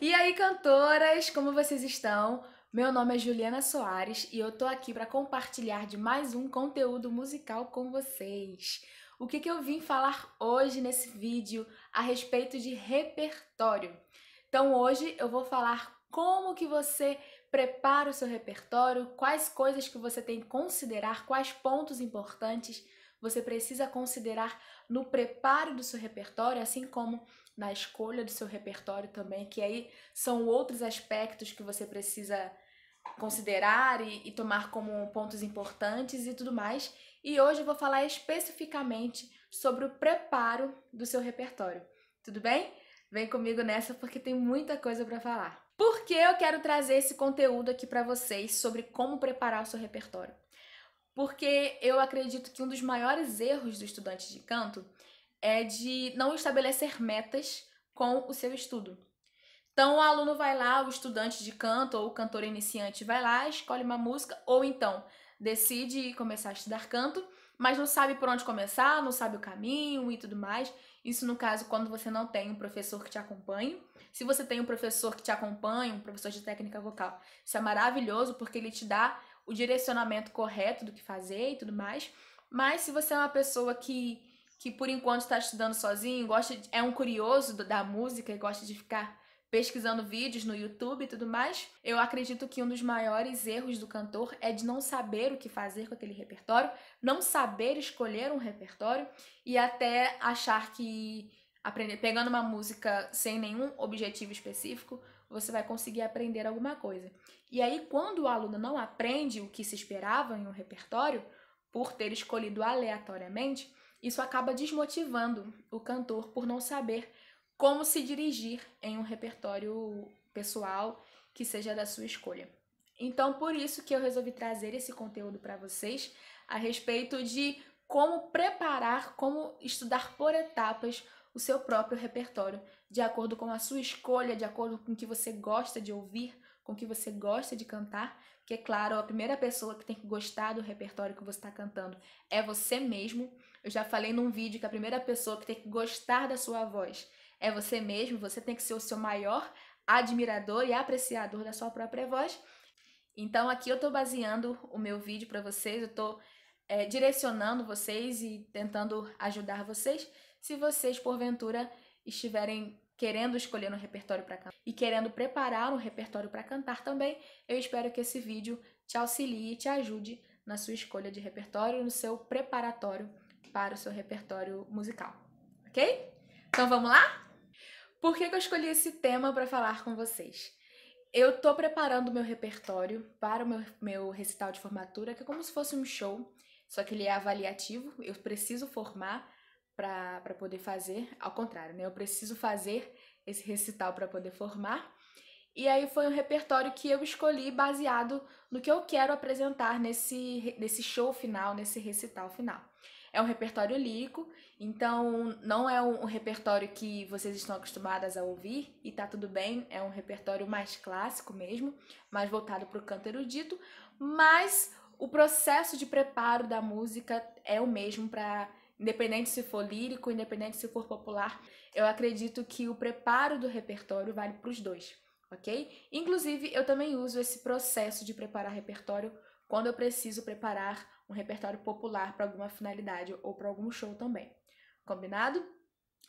E aí, cantoras, como vocês estão? Meu nome é Juliana Soares e eu tô aqui para compartilhar de mais um conteúdo musical com vocês. O que, que eu vim falar hoje nesse vídeo a respeito de repertório? Então, hoje eu vou falar como que você prepara o seu repertório, quais coisas que você tem que considerar, quais pontos importantes você precisa considerar no preparo do seu repertório, assim como na escolha do seu repertório também, que aí são outros aspectos que você precisa considerar e, e tomar como pontos importantes e tudo mais. E hoje eu vou falar especificamente sobre o preparo do seu repertório. Tudo bem? Vem comigo nessa porque tem muita coisa para falar. Por que eu quero trazer esse conteúdo aqui para vocês sobre como preparar o seu repertório? porque eu acredito que um dos maiores erros do estudante de canto é de não estabelecer metas com o seu estudo. Então, o aluno vai lá, o estudante de canto ou o cantor iniciante vai lá, escolhe uma música, ou então decide começar a estudar canto, mas não sabe por onde começar, não sabe o caminho e tudo mais. Isso no caso quando você não tem um professor que te acompanhe. Se você tem um professor que te acompanha, um professor de técnica vocal, isso é maravilhoso porque ele te dá o direcionamento correto do que fazer e tudo mais. Mas se você é uma pessoa que, que por enquanto está estudando sozinho, gosta de, é um curioso da música e gosta de ficar pesquisando vídeos no YouTube e tudo mais, eu acredito que um dos maiores erros do cantor é de não saber o que fazer com aquele repertório, não saber escolher um repertório e até achar que aprender pegando uma música sem nenhum objetivo específico você vai conseguir aprender alguma coisa. E aí, quando o aluno não aprende o que se esperava em um repertório, por ter escolhido aleatoriamente, isso acaba desmotivando o cantor por não saber como se dirigir em um repertório pessoal que seja da sua escolha. Então, por isso que eu resolvi trazer esse conteúdo para vocês a respeito de como preparar, como estudar por etapas o seu próprio repertório, de acordo com a sua escolha, de acordo com o que você gosta de ouvir, com o que você gosta de cantar, que é claro, a primeira pessoa que tem que gostar do repertório que você está cantando é você mesmo. Eu já falei num vídeo que a primeira pessoa que tem que gostar da sua voz é você mesmo, você tem que ser o seu maior admirador e apreciador da sua própria voz. Então aqui eu estou baseando o meu vídeo para vocês, eu estou eh, é, direcionando vocês e tentando ajudar vocês se vocês, porventura, estiverem querendo escolher um repertório para cantar e querendo preparar um repertório para cantar também, eu espero que esse vídeo te auxilie e te ajude na sua escolha de repertório, no seu preparatório para o seu repertório musical, ok? Então vamos lá? Por que, que eu escolhi esse tema para falar com vocês? Eu tô preparando meu repertório para o meu, meu recital de formatura, que é como se fosse um show, só que ele é avaliativo, eu preciso formar para poder fazer, ao contrário, né? Eu preciso fazer esse recital para poder formar. E aí foi um repertório que eu escolhi baseado no que eu quero apresentar nesse, nesse show final, nesse recital final. É um repertório lírico, então não é um, um repertório que vocês estão acostumadas a ouvir e tá tudo bem, é um repertório mais clássico mesmo, mais voltado para o canto erudito, mas o processo de preparo da música é o mesmo para Independente se for lírico, independente se for popular, eu acredito que o preparo do repertório vale para os dois, ok? Inclusive, eu também uso esse processo de preparar repertório quando eu preciso preparar um repertório popular para alguma finalidade ou para algum show também. Combinado?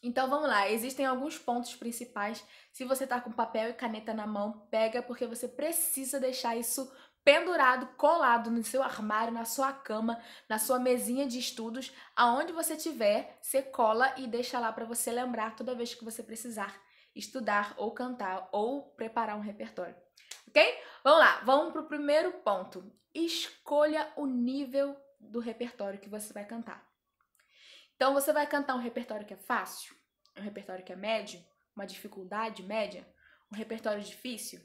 Então vamos lá, existem alguns pontos principais. Se você está com papel e caneta na mão, pega porque você precisa deixar isso pendurado, colado no seu armário, na sua cama, na sua mesinha de estudos, aonde você tiver, você cola e deixa lá para você lembrar toda vez que você precisar estudar ou cantar ou preparar um repertório. OK? Vamos lá, vamos pro primeiro ponto. Escolha o nível do repertório que você vai cantar. Então você vai cantar um repertório que é fácil, um repertório que é médio, uma dificuldade média, um repertório difícil,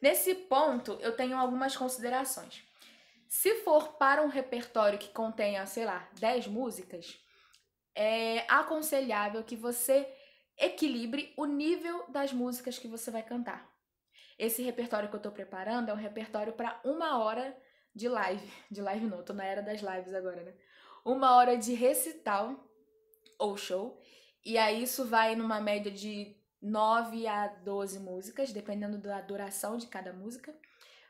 Nesse ponto, eu tenho algumas considerações. Se for para um repertório que contenha, sei lá, 10 músicas, é aconselhável que você equilibre o nível das músicas que você vai cantar. Esse repertório que eu estou preparando é um repertório para uma hora de live. De live não, tô na era das lives agora, né? Uma hora de recital ou show. E aí isso vai numa média de 9 a 12 músicas, dependendo da duração de cada música.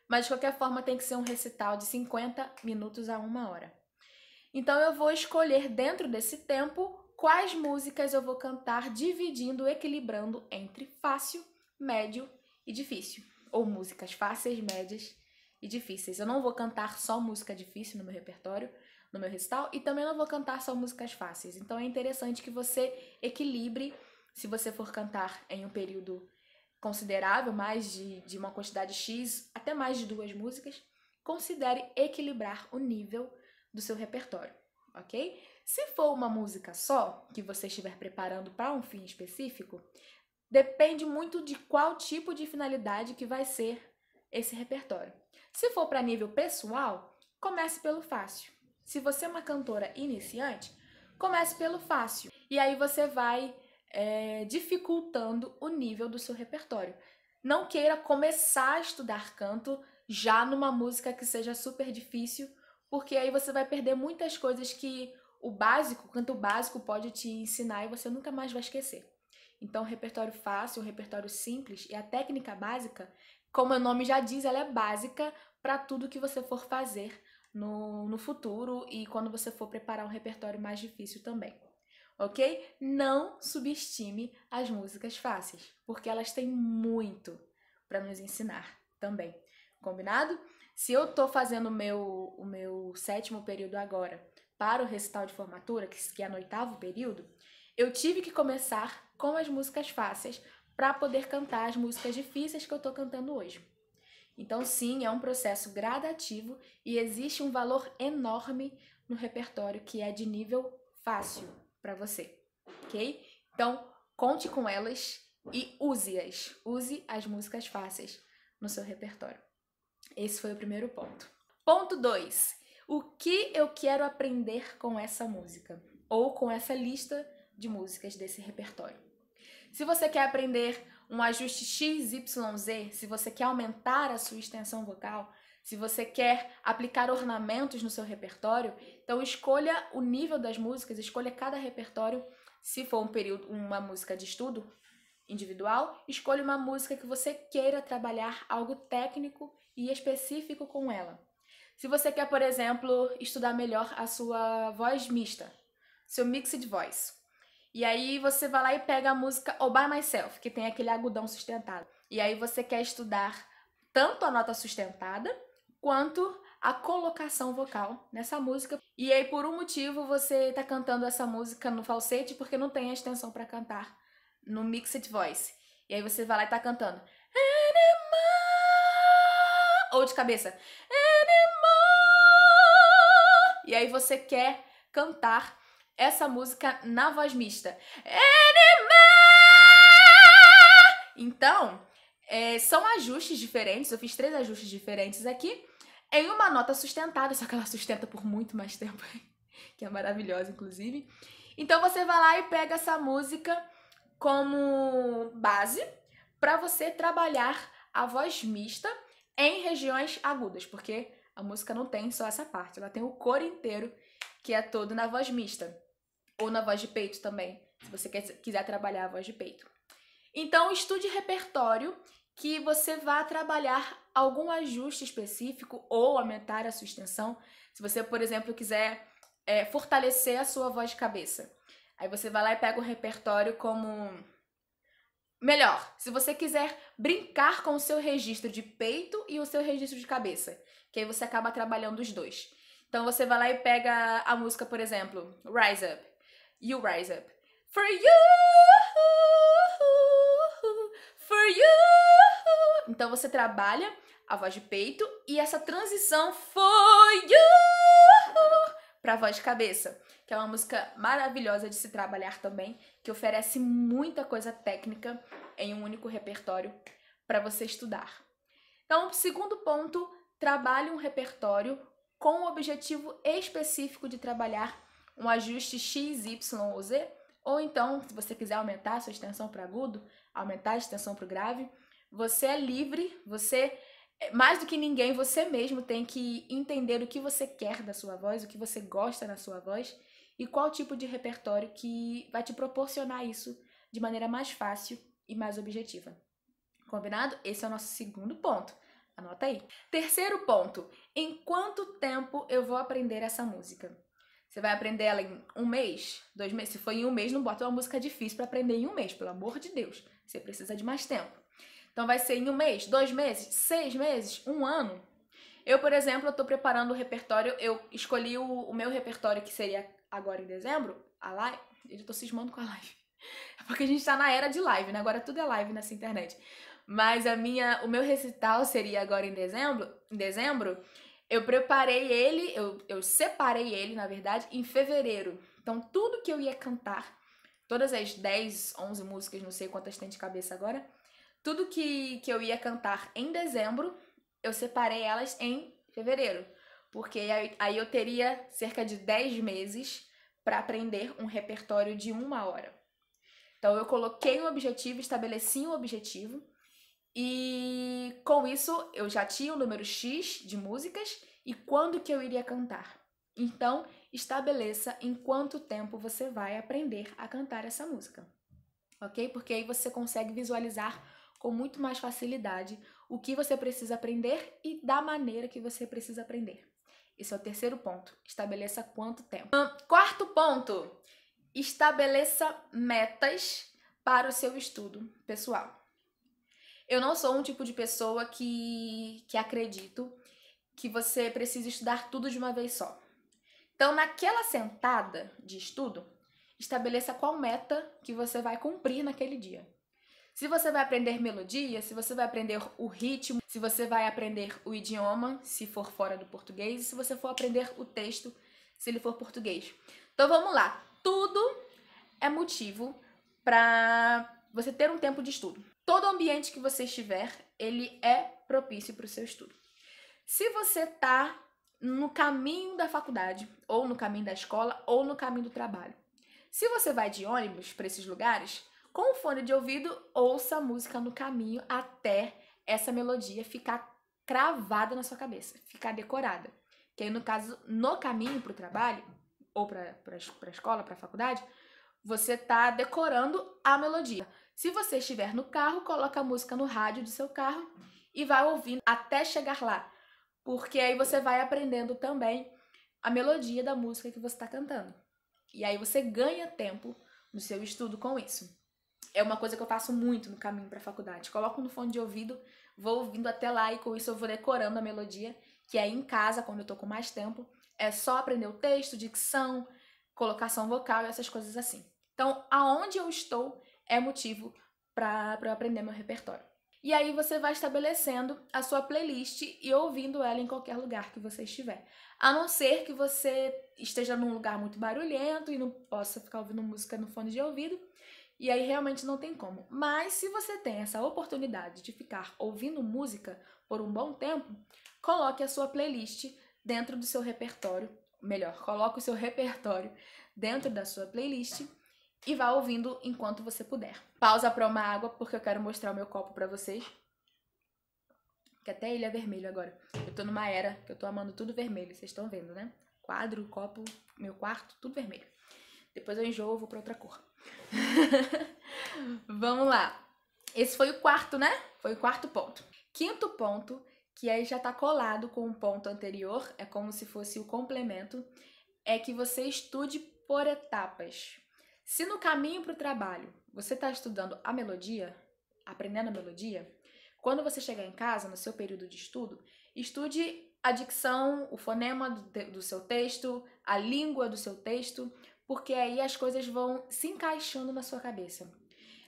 Mas de qualquer forma tem que ser um recital de 50 minutos a uma hora. Então eu vou escolher dentro desse tempo quais músicas eu vou cantar dividindo, equilibrando entre fácil, médio e difícil. Ou músicas fáceis, médias e difíceis. Eu não vou cantar só música difícil no meu repertório, no meu recital, e também não vou cantar só músicas fáceis. Então é interessante que você equilibre se você for cantar em um período considerável, mais de, de uma quantidade X, até mais de duas músicas, considere equilibrar o nível do seu repertório, ok? Se for uma música só, que você estiver preparando para um fim específico, depende muito de qual tipo de finalidade que vai ser esse repertório. Se for para nível pessoal, comece pelo fácil. Se você é uma cantora iniciante, comece pelo fácil. E aí você vai é, dificultando o nível do seu repertório. Não queira começar a estudar canto já numa música que seja super difícil, porque aí você vai perder muitas coisas que o básico, o canto básico pode te ensinar e você nunca mais vai esquecer. Então, repertório fácil, repertório simples e a técnica básica, como o nome já diz, ela é básica para tudo que você for fazer no, no futuro e quando você for preparar um repertório mais difícil também ok? Não subestime as músicas fáceis, porque elas têm muito para nos ensinar também. Combinado? Se eu estou fazendo o meu, o meu sétimo período agora para o recital de formatura, que é no oitavo período, eu tive que começar com as músicas fáceis para poder cantar as músicas difíceis que eu estou cantando hoje. Então, sim, é um processo gradativo e existe um valor enorme no repertório que é de nível fácil, para você, ok? Então, conte com elas e use-as. Use as músicas fáceis no seu repertório. Esse foi o primeiro ponto. Ponto 2. O que eu quero aprender com essa música ou com essa lista de músicas desse repertório? Se você quer aprender um ajuste XYZ, se você quer aumentar a sua extensão vocal, se você quer aplicar ornamentos no seu repertório, então escolha o nível das músicas, escolha cada repertório. Se for um período, uma música de estudo individual, escolha uma música que você queira trabalhar algo técnico e específico com ela. Se você quer, por exemplo, estudar melhor a sua voz mista, seu mixed voice, e aí você vai lá e pega a música All By Myself, que tem aquele agudão sustentado. E aí você quer estudar tanto a nota sustentada quanto a colocação vocal nessa música. E aí, por um motivo, você tá cantando essa música no falsete porque não tem a extensão para cantar no mixed voice. E aí você vai lá e tá cantando. Ou de cabeça. E aí você quer cantar essa música na voz mista. Então, é, são ajustes diferentes. Eu fiz três ajustes diferentes aqui em uma nota sustentada, só que ela sustenta por muito mais tempo, que é maravilhosa, inclusive. Então você vai lá e pega essa música como base para você trabalhar a voz mista em regiões agudas, porque a música não tem só essa parte, ela tem o coro inteiro que é todo na voz mista ou na voz de peito também, se você quer, quiser trabalhar a voz de peito. Então estude repertório que você vá trabalhar algum ajuste específico ou aumentar a sua extensão. Se você, por exemplo, quiser é, fortalecer a sua voz de cabeça, aí você vai lá e pega um repertório como. Melhor, se você quiser brincar com o seu registro de peito e o seu registro de cabeça, que aí você acaba trabalhando os dois. Então você vai lá e pega a música, por exemplo, Rise Up, You Rise Up, For You you. Então você trabalha a voz de peito e essa transição foi you para voz de cabeça, que é uma música maravilhosa de se trabalhar também, que oferece muita coisa técnica em um único repertório para você estudar. Então, segundo ponto, trabalhe um repertório com o objetivo específico de trabalhar um ajuste x, y ou z ou então, se você quiser aumentar a sua extensão para agudo, aumentar a extensão para o grave, você é livre, você é, mais do que ninguém, você mesmo tem que entender o que você quer da sua voz, o que você gosta da sua voz e qual tipo de repertório que vai te proporcionar isso de maneira mais fácil e mais objetiva. Combinado? Esse é o nosso segundo ponto. Anota aí. Terceiro ponto: em quanto tempo eu vou aprender essa música? Você vai aprender ela em um mês, dois meses. Se foi em um mês, não bota uma música difícil para aprender em um mês, pelo amor de Deus. Você precisa de mais tempo. Então vai ser em um mês, dois meses, seis meses, um ano. Eu, por exemplo, estou preparando o repertório. Eu escolhi o, o, meu repertório que seria agora em dezembro, a live. Eu estou cismando com a live. É porque a gente está na era de live, né? Agora tudo é live nessa internet. Mas a minha, o meu recital seria agora em dezembro, em dezembro, eu preparei ele, eu, eu separei ele, na verdade, em fevereiro. Então, tudo que eu ia cantar, todas as 10, 11 músicas, não sei quantas tem de cabeça agora, tudo que, que eu ia cantar em dezembro, eu separei elas em fevereiro. Porque aí, aí eu teria cerca de 10 meses para aprender um repertório de uma hora. Então, eu coloquei um objetivo, estabeleci um objetivo e com isso eu já tinha o um número X de músicas e quando que eu iria cantar. Então, estabeleça em quanto tempo você vai aprender a cantar essa música. OK? Porque aí você consegue visualizar com muito mais facilidade o que você precisa aprender e da maneira que você precisa aprender. Esse é o terceiro ponto. Estabeleça quanto tempo. Ah, quarto ponto: estabeleça metas para o seu estudo pessoal. Eu não sou um tipo de pessoa que, que acredito que você precisa estudar tudo de uma vez só. Então, naquela sentada de estudo, estabeleça qual meta que você vai cumprir naquele dia. Se você vai aprender melodia, se você vai aprender o ritmo, se você vai aprender o idioma, se for fora do português, e se você for aprender o texto, se ele for português. Então vamos lá. Tudo é motivo para você ter um tempo de estudo. Todo ambiente que você estiver, ele é propício para o seu estudo. Se você está no caminho da faculdade, ou no caminho da escola, ou no caminho do trabalho, se você vai de ônibus para esses lugares, com o fone de ouvido, ouça a música no caminho até essa melodia ficar cravada na sua cabeça, ficar decorada. Que aí, no caso, no caminho para o trabalho, ou para a escola, para a faculdade, você está decorando a melodia. Se você estiver no carro, coloca a música no rádio do seu carro e vai ouvindo até chegar lá, porque aí você vai aprendendo também a melodia da música que você está cantando. E aí você ganha tempo no seu estudo com isso. É uma coisa que eu faço muito no caminho para a faculdade. Coloco no fone de ouvido, vou ouvindo até lá e com isso eu vou decorando a melodia, que aí em casa, quando eu tô com mais tempo, é só aprender o texto, dicção, colocação vocal e essas coisas assim. Então, aonde eu estou, é motivo para eu aprender meu repertório. E aí você vai estabelecendo a sua playlist e ouvindo ela em qualquer lugar que você estiver. A não ser que você esteja num lugar muito barulhento e não possa ficar ouvindo música no fone de ouvido. E aí realmente não tem como. Mas se você tem essa oportunidade de ficar ouvindo música por um bom tempo, coloque a sua playlist dentro do seu repertório, melhor, coloque o seu repertório dentro da sua playlist e vá ouvindo enquanto você puder. Pausa para uma água porque eu quero mostrar o meu copo para vocês. Que até ele é vermelho agora. Eu tô numa era que eu tô amando tudo vermelho, vocês estão vendo, né? Quadro, copo, meu quarto, tudo vermelho. Depois eu enjoo, vou para outra cor. Vamos lá. Esse foi o quarto, né? Foi o quarto ponto. Quinto ponto, que aí já tá colado com o ponto anterior, é como se fosse o complemento, é que você estude por etapas. Se no caminho para o trabalho você está estudando a melodia, aprendendo a melodia, quando você chegar em casa, no seu período de estudo, estude a dicção, o fonema do seu texto, a língua do seu texto, porque aí as coisas vão se encaixando na sua cabeça.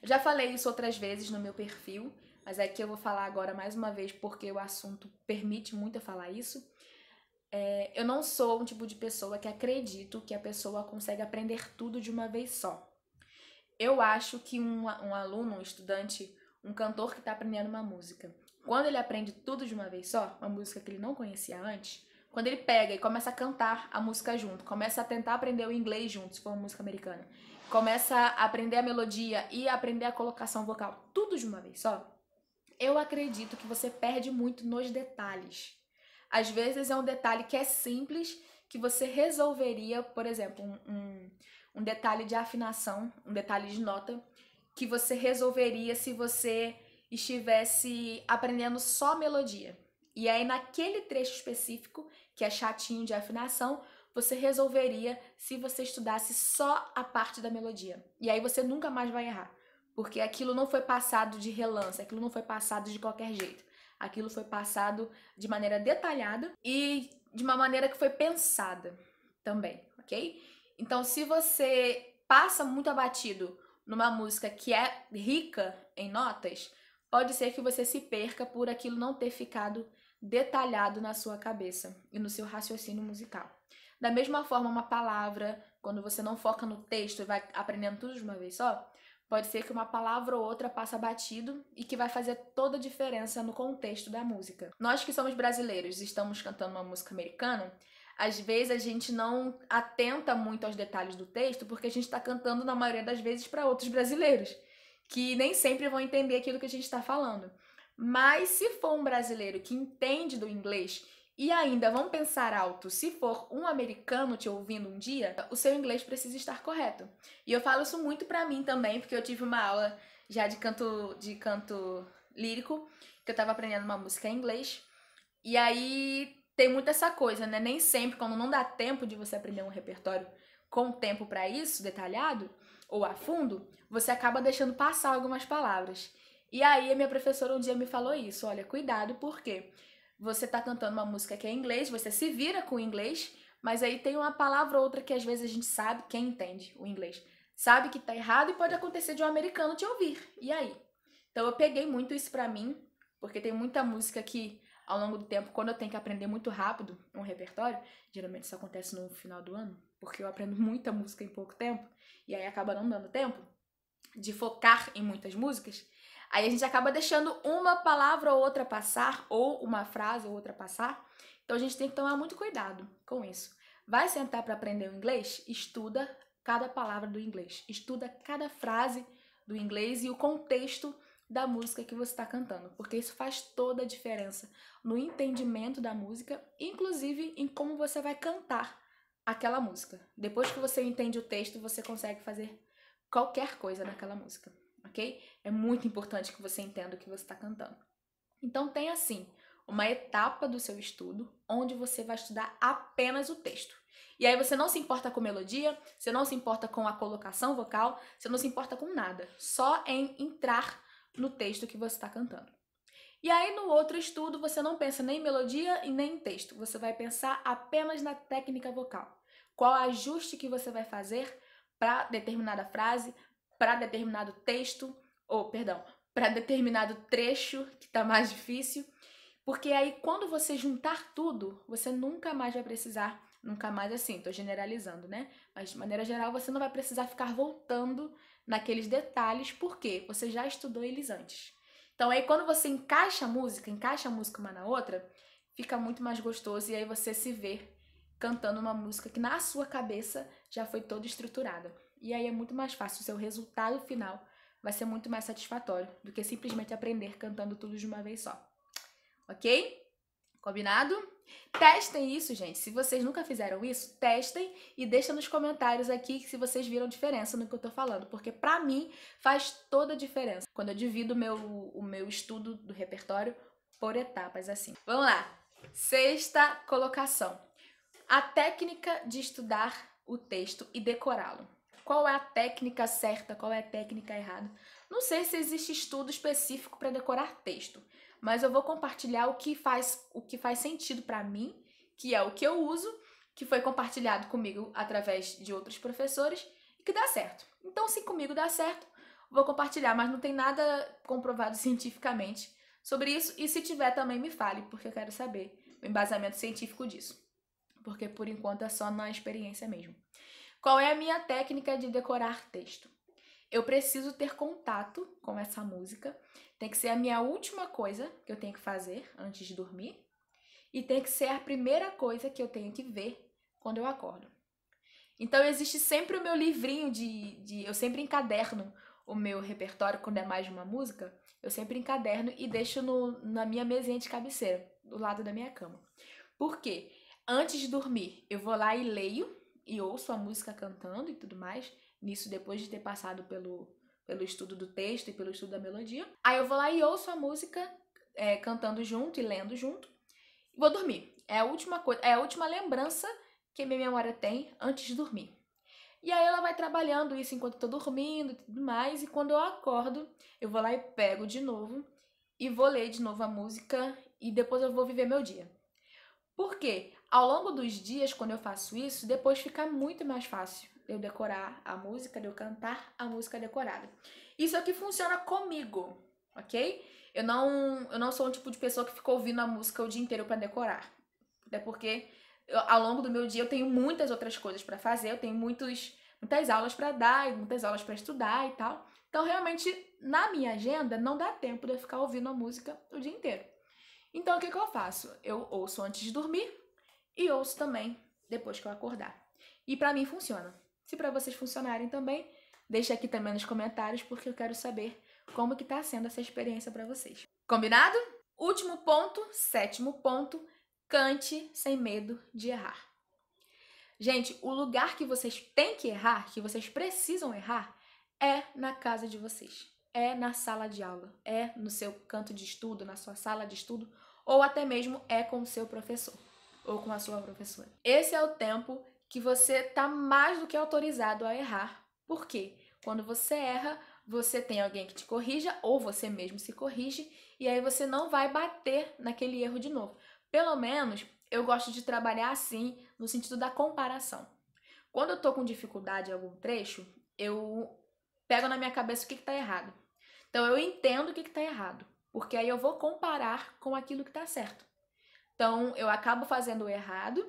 Eu já falei isso outras vezes no meu perfil, mas aqui é eu vou falar agora mais uma vez porque o assunto permite muito eu falar isso. É, eu não sou um tipo de pessoa que acredito que a pessoa consegue aprender tudo de uma vez só. Eu acho que um, um aluno, um estudante, um cantor que está aprendendo uma música, quando ele aprende tudo de uma vez só, uma música que ele não conhecia antes, quando ele pega e começa a cantar a música junto, começa a tentar aprender o inglês junto, se for uma música americana, começa a aprender a melodia e a aprender a colocação vocal, tudo de uma vez só, eu acredito que você perde muito nos detalhes. Às vezes é um detalhe que é simples, que você resolveria, por exemplo, um, um, um detalhe de afinação, um detalhe de nota, que você resolveria se você estivesse aprendendo só melodia. E aí, naquele trecho específico, que é chatinho de afinação, você resolveria se você estudasse só a parte da melodia. E aí você nunca mais vai errar, porque aquilo não foi passado de relance, aquilo não foi passado de qualquer jeito. Aquilo foi passado de maneira detalhada e de uma maneira que foi pensada também, ok? Então, se você passa muito abatido numa música que é rica em notas, pode ser que você se perca por aquilo não ter ficado detalhado na sua cabeça e no seu raciocínio musical. Da mesma forma, uma palavra, quando você não foca no texto e vai aprendendo tudo de uma vez só, Pode ser que uma palavra ou outra passe batido e que vai fazer toda a diferença no contexto da música. Nós que somos brasileiros e estamos cantando uma música americana, às vezes a gente não atenta muito aos detalhes do texto porque a gente está cantando na maioria das vezes para outros brasileiros que nem sempre vão entender aquilo que a gente está falando. Mas se for um brasileiro que entende do inglês e ainda, vamos pensar alto. Se for um americano te ouvindo um dia, o seu inglês precisa estar correto. E eu falo isso muito pra mim também, porque eu tive uma aula já de canto, de canto lírico, que eu tava aprendendo uma música em inglês. E aí tem muito essa coisa, né? Nem sempre, quando não dá tempo de você aprender um repertório com tempo para isso, detalhado ou a fundo, você acaba deixando passar algumas palavras. E aí a minha professora um dia me falou isso, olha, cuidado, porque quê? você tá cantando uma música que é em inglês, você se vira com o inglês, mas aí tem uma palavra ou outra que às vezes a gente sabe, quem entende o inglês, sabe que tá errado e pode acontecer de um americano te ouvir. E aí? Então eu peguei muito isso pra mim, porque tem muita música que ao longo do tempo, quando eu tenho que aprender muito rápido um repertório, geralmente isso acontece no final do ano, porque eu aprendo muita música em pouco tempo, e aí acaba não dando tempo de focar em muitas músicas. Aí a gente acaba deixando uma palavra ou outra passar, ou uma frase ou outra passar. Então a gente tem que tomar muito cuidado com isso. Vai sentar para aprender o inglês? Estuda cada palavra do inglês, estuda cada frase do inglês e o contexto da música que você está cantando, porque isso faz toda a diferença no entendimento da música, inclusive em como você vai cantar aquela música. Depois que você entende o texto, você consegue fazer qualquer coisa naquela música ok? É muito importante que você entenda o que você está cantando. Então, tem assim uma etapa do seu estudo onde você vai estudar apenas o texto. E aí você não se importa com melodia, você não se importa com a colocação vocal, você não se importa com nada, só em entrar no texto que você está cantando. E aí no outro estudo você não pensa nem em melodia e nem em texto, você vai pensar apenas na técnica vocal. Qual ajuste que você vai fazer para determinada frase, para determinado texto, ou perdão, para determinado trecho que está mais difícil, porque aí quando você juntar tudo, você nunca mais vai precisar, nunca mais assim, estou generalizando, né? Mas de maneira geral, você não vai precisar ficar voltando naqueles detalhes, porque você já estudou eles antes. Então aí quando você encaixa a música, encaixa a música uma na outra, fica muito mais gostoso e aí você se vê cantando uma música que na sua cabeça já foi toda estruturada. E aí é muito mais fácil, o seu resultado final vai ser muito mais satisfatório do que simplesmente aprender cantando tudo de uma vez só. Ok? Combinado? Testem isso, gente. Se vocês nunca fizeram isso, testem e deixem nos comentários aqui se vocês viram diferença no que eu tô falando, porque pra mim faz toda a diferença quando eu divido meu, o meu estudo do repertório por etapas assim. Vamos lá. Sexta colocação. A técnica de estudar o texto e decorá-lo qual é a técnica certa, qual é a técnica errada. Não sei se existe estudo específico para decorar texto, mas eu vou compartilhar o que faz, o que faz sentido para mim, que é o que eu uso, que foi compartilhado comigo através de outros professores e que dá certo. Então, se comigo dá certo, vou compartilhar, mas não tem nada comprovado cientificamente sobre isso. E se tiver, também me fale, porque eu quero saber o embasamento científico disso. Porque por enquanto é só na experiência mesmo. Qual é a minha técnica de decorar texto? Eu preciso ter contato com essa música, tem que ser a minha última coisa que eu tenho que fazer antes de dormir e tem que ser a primeira coisa que eu tenho que ver quando eu acordo. Então existe sempre o meu livrinho de, de eu sempre encaderno o meu repertório quando é mais de uma música, eu sempre encaderno e deixo no, na minha mesinha de cabeceira, do lado da minha cama. Por quê? Antes de dormir, eu vou lá e leio e ouço a música cantando e tudo mais, nisso depois de ter passado pelo, pelo estudo do texto e pelo estudo da melodia. Aí eu vou lá e ouço a música é, cantando junto e lendo junto e vou dormir. É a última coisa, é a última lembrança que minha memória tem antes de dormir. E aí ela vai trabalhando isso enquanto eu tô dormindo e tudo mais, e quando eu acordo, eu vou lá e pego de novo e vou ler de novo a música e depois eu vou viver meu dia. Por quê? Ao longo dos dias, quando eu faço isso, depois fica muito mais fácil eu decorar a música, de eu cantar a música decorada. Isso aqui funciona comigo, ok? Eu não, eu não sou um tipo de pessoa que fica ouvindo a música o dia inteiro para decorar. Até porque eu, ao longo do meu dia eu tenho muitas outras coisas para fazer, eu tenho muitos, muitas aulas para dar, muitas aulas para estudar e tal. Então, realmente, na minha agenda, não dá tempo de eu ficar ouvindo a música o dia inteiro. Então, o que, que eu faço? Eu ouço antes de dormir, e ouço também depois que eu acordar. E para mim funciona. Se para vocês funcionarem também, deixe aqui também nos comentários porque eu quero saber como que tá sendo essa experiência para vocês. Combinado? Último ponto, sétimo ponto, cante sem medo de errar. Gente, o lugar que vocês têm que errar, que vocês precisam errar, é na casa de vocês, é na sala de aula, é no seu canto de estudo, na sua sala de estudo, ou até mesmo é com o seu professor ou com a sua professora. Esse é o tempo que você está mais do que autorizado a errar. Por quê? Quando você erra, você tem alguém que te corrija ou você mesmo se corrige e aí você não vai bater naquele erro de novo. Pelo menos eu gosto de trabalhar assim, no sentido da comparação. Quando eu tô com dificuldade em algum trecho, eu pego na minha cabeça o que, está errado. Então eu entendo o que, está errado, porque aí eu vou comparar com aquilo que está certo. Então eu acabo fazendo o errado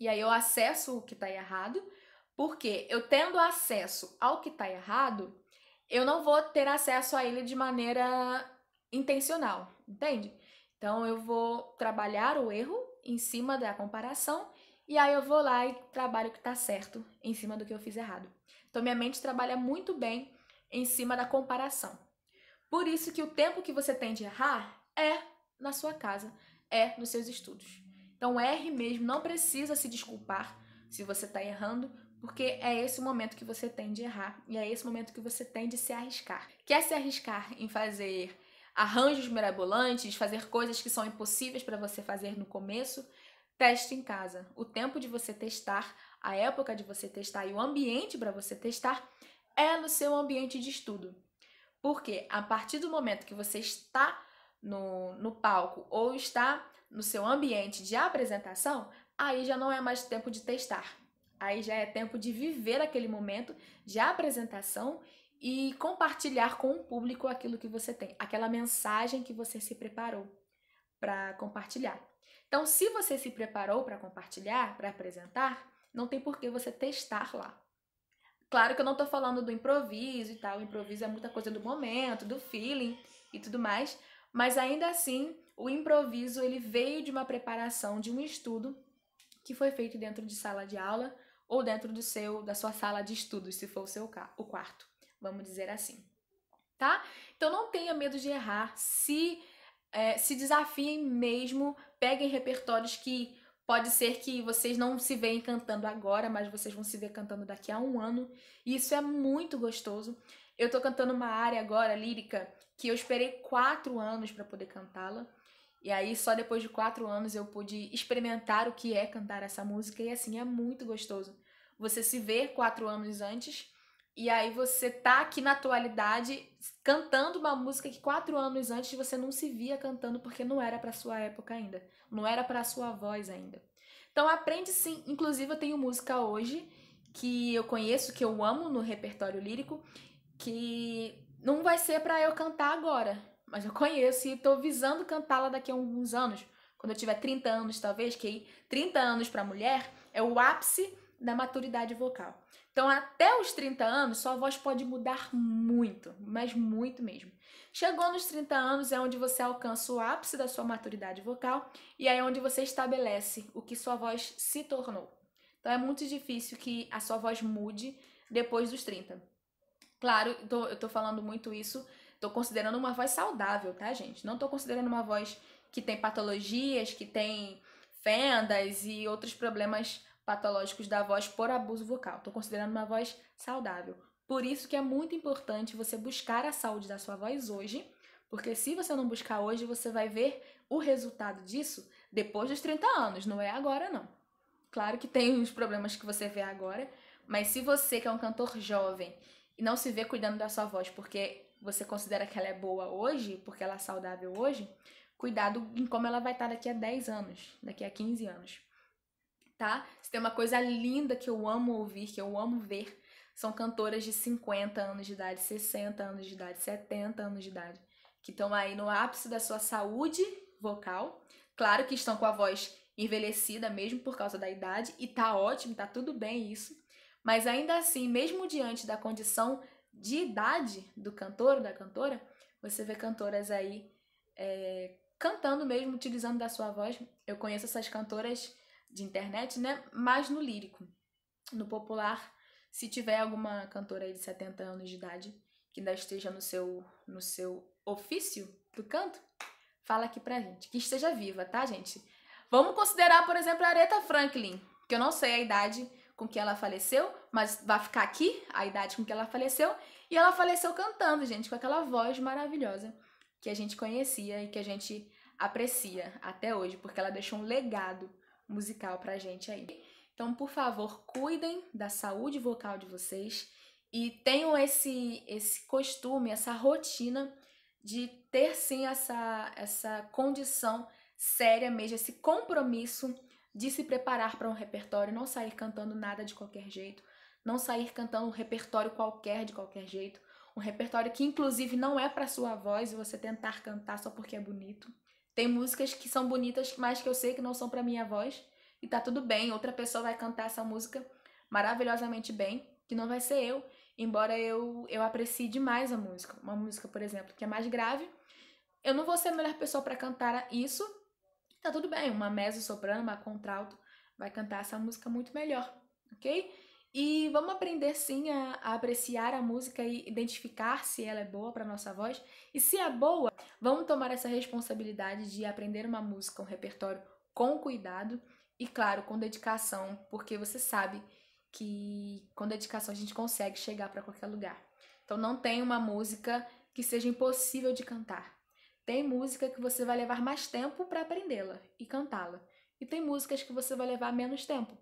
e aí eu acesso o que está errado, porque eu tendo acesso ao que está errado, eu não vou ter acesso a ele de maneira intencional, entende? Então eu vou trabalhar o erro em cima da comparação e aí eu vou lá e trabalho o que está certo em cima do que eu fiz errado. Então minha mente trabalha muito bem em cima da comparação. Por isso que o tempo que você tem de errar é na sua casa é nos seus estudos. Então erre mesmo, não precisa se desculpar se você está errando, porque é esse o momento que você tem de errar e é esse o momento que você tem de se arriscar. Quer se arriscar em fazer arranjos mirabolantes, fazer coisas que são impossíveis para você fazer no começo? Teste em casa. O tempo de você testar, a época de você testar e o ambiente para você testar é no seu ambiente de estudo. Porque a partir do momento que você está no, no palco ou está no seu ambiente de apresentação, aí já não é mais tempo de testar. Aí já é tempo de viver aquele momento de apresentação e compartilhar com o público aquilo que você tem, aquela mensagem que você se preparou para compartilhar. Então, se você se preparou para compartilhar, para apresentar, não tem por que você testar lá. Claro que eu não estou falando do improviso e tal, o improviso é muita coisa do momento, do feeling e tudo mais, mas ainda assim, o improviso ele veio de uma preparação, de um estudo que foi feito dentro de sala de aula ou dentro do seu da sua sala de estudos, se for o seu o quarto, vamos dizer assim. Tá? Então não tenha medo de errar, se é, se desafiem mesmo, peguem repertórios que Pode ser que vocês não se vejam cantando agora, mas vocês vão se ver cantando daqui a um ano. E isso é muito gostoso. Eu tô cantando uma área agora, lírica, que eu esperei quatro anos para poder cantá-la. E aí, só depois de quatro anos, eu pude experimentar o que é cantar essa música. E assim, é muito gostoso. Você se ver quatro anos antes, e aí você tá aqui na atualidade cantando uma música que quatro anos antes você não se via cantando porque não era para sua época ainda. Não era para sua voz ainda. Então, aprende sim. Inclusive, eu tenho música hoje que eu conheço, que eu amo no repertório lírico, que não vai ser para eu cantar agora, mas eu conheço e tô visando cantá-la daqui a alguns anos, quando eu tiver 30 anos talvez, que aí 30 anos para mulher é o ápice da maturidade vocal. Então, até os 30 anos, sua voz pode mudar muito, mas muito mesmo. Chegou nos 30 anos é onde você alcança o ápice da sua maturidade vocal e aí é onde você estabelece o que sua voz se tornou. Então, é muito difícil que a sua voz mude depois dos 30. Claro, tô, eu tô falando muito isso, tô considerando uma voz saudável, tá, gente? Não tô considerando uma voz que tem patologias, que tem fendas e outros problemas patológicos da voz por abuso vocal. Tô considerando uma voz saudável. Por isso que é muito importante você buscar a saúde da sua voz hoje, porque se você não buscar hoje, você vai ver o resultado disso depois dos 30 anos, não é agora não. Claro que tem uns problemas que você vê agora, mas se você que é um cantor jovem e não se vê cuidando da sua voz porque você considera que ela é boa hoje, porque ela é saudável hoje, cuidado em como ela vai estar daqui a 10 anos, daqui a 15 anos. Tá? Se tem uma coisa linda que eu amo ouvir, que eu amo ver, são cantoras de 50 anos de idade, 60 anos de idade, 70 anos de idade, que estão aí no ápice da sua saúde vocal. Claro que estão com a voz envelhecida mesmo por causa da idade, e tá ótimo, tá tudo bem isso. Mas ainda assim, mesmo diante da condição de idade do cantor ou da cantora, você vê cantoras aí é, cantando mesmo, utilizando da sua voz. Eu conheço essas cantoras de internet, né? Mas no lírico, no popular, se tiver alguma cantora aí de 70 anos de idade que ainda esteja no seu, no seu ofício do canto, fala aqui pra gente. Que esteja viva, tá, gente? Vamos considerar, por exemplo, a Aretha Franklin, que eu não sei a idade com que ela faleceu, mas vai ficar aqui a idade com que ela faleceu. E ela faleceu cantando, gente, com aquela voz maravilhosa que a gente conhecia e que a gente aprecia até hoje, porque ela deixou um legado musical pra gente aí. Então, por favor, cuidem da saúde vocal de vocês e tenham esse esse costume, essa rotina de ter sim essa essa condição séria mesmo, esse compromisso de se preparar para um repertório, não sair cantando nada de qualquer jeito, não sair cantando um repertório qualquer de qualquer jeito, um repertório que inclusive não é para sua voz e você tentar cantar só porque é bonito. Tem músicas que são bonitas, mas que eu sei que não são para minha voz e tá tudo bem, outra pessoa vai cantar essa música maravilhosamente bem, que não vai ser eu, embora eu eu aprecie demais a música. Uma música, por exemplo, que é mais grave, eu não vou ser a melhor pessoa para cantar isso, tá tudo bem, uma mezzo-soprano, uma contralto vai cantar essa música muito melhor, ok? E vamos aprender sim a, a apreciar a música e identificar se ela é boa para nossa voz. E se é boa, vamos tomar essa responsabilidade de aprender uma música, um repertório com cuidado e, claro, com dedicação, porque você sabe que com dedicação a gente consegue chegar para qualquer lugar. Então não tem uma música que seja impossível de cantar. Tem música que você vai levar mais tempo para aprendê-la e cantá-la. E tem músicas que você vai levar menos tempo.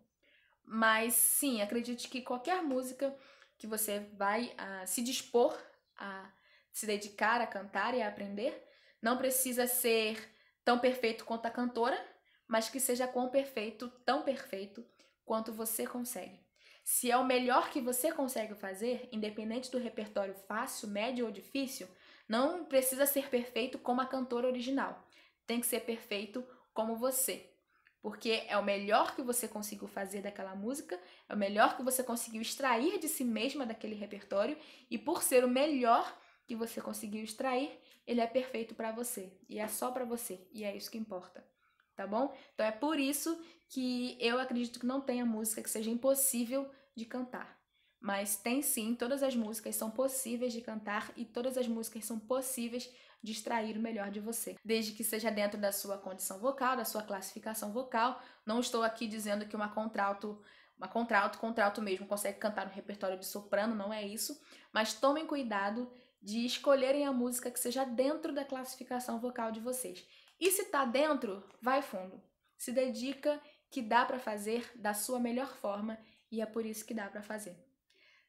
Mas sim, acredite que qualquer música que você vai uh, se dispor a se dedicar a cantar e a aprender, não precisa ser tão perfeito quanto a cantora, mas que seja quão perfeito, tão perfeito quanto você consegue. Se é o melhor que você consegue fazer, independente do repertório fácil, médio ou difícil, não precisa ser perfeito como a cantora original. Tem que ser perfeito como você. Porque é o melhor que você conseguiu fazer daquela música, é o melhor que você conseguiu extrair de si mesma daquele repertório, e por ser o melhor que você conseguiu extrair, ele é perfeito para você. E é só para você. E é isso que importa. Tá bom? Então é por isso que eu acredito que não tenha música que seja impossível de cantar. Mas tem sim, todas as músicas são possíveis de cantar e todas as músicas são possíveis de extrair o melhor de você, desde que seja dentro da sua condição vocal, da sua classificação vocal. Não estou aqui dizendo que uma contralto, uma contralto, contralto mesmo consegue cantar no repertório de soprano, não é isso, mas tomem cuidado de escolherem a música que seja dentro da classificação vocal de vocês. E se tá dentro, vai fundo. Se dedica que dá para fazer da sua melhor forma e é por isso que dá para fazer.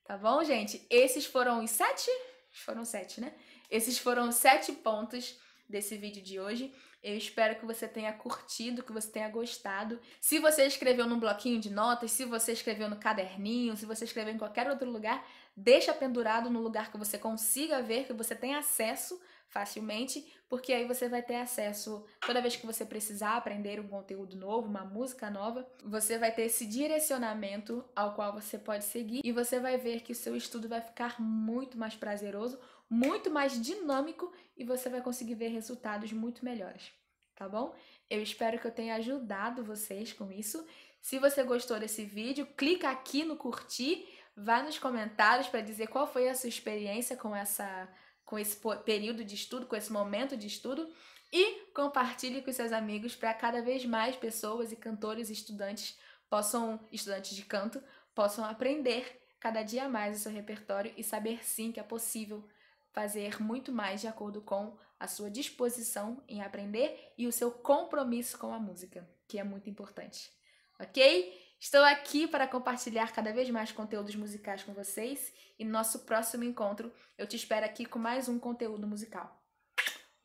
Tá bom, gente? Esses foram os sete. Foram sete, né? Esses foram os sete pontos desse vídeo de hoje. Eu espero que você tenha curtido, que você tenha gostado. Se você escreveu num bloquinho de notas, se você escreveu no caderninho, se você escreveu em qualquer outro lugar, deixa pendurado no lugar que você consiga ver, que você tenha acesso facilmente, porque aí você vai ter acesso, toda vez que você precisar aprender um conteúdo novo, uma música nova, você vai ter esse direcionamento ao qual você pode seguir e você vai ver que o seu estudo vai ficar muito mais prazeroso, muito mais dinâmico e você vai conseguir ver resultados muito melhores, tá bom? Eu espero que eu tenha ajudado vocês com isso. Se você gostou desse vídeo, clica aqui no curtir, vá nos comentários para dizer qual foi a sua experiência com essa com esse período de estudo, com esse momento de estudo e compartilhe com seus amigos para cada vez mais pessoas e cantores e estudantes possam, estudantes de canto, possam aprender cada dia mais o seu repertório e saber sim que é possível fazer muito mais de acordo com a sua disposição em aprender e o seu compromisso com a música, que é muito importante. OK? Estou aqui para compartilhar cada vez mais conteúdos musicais com vocês e no nosso próximo encontro eu te espero aqui com mais um conteúdo musical.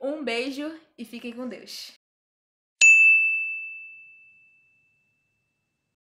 Um beijo e fiquem com Deus!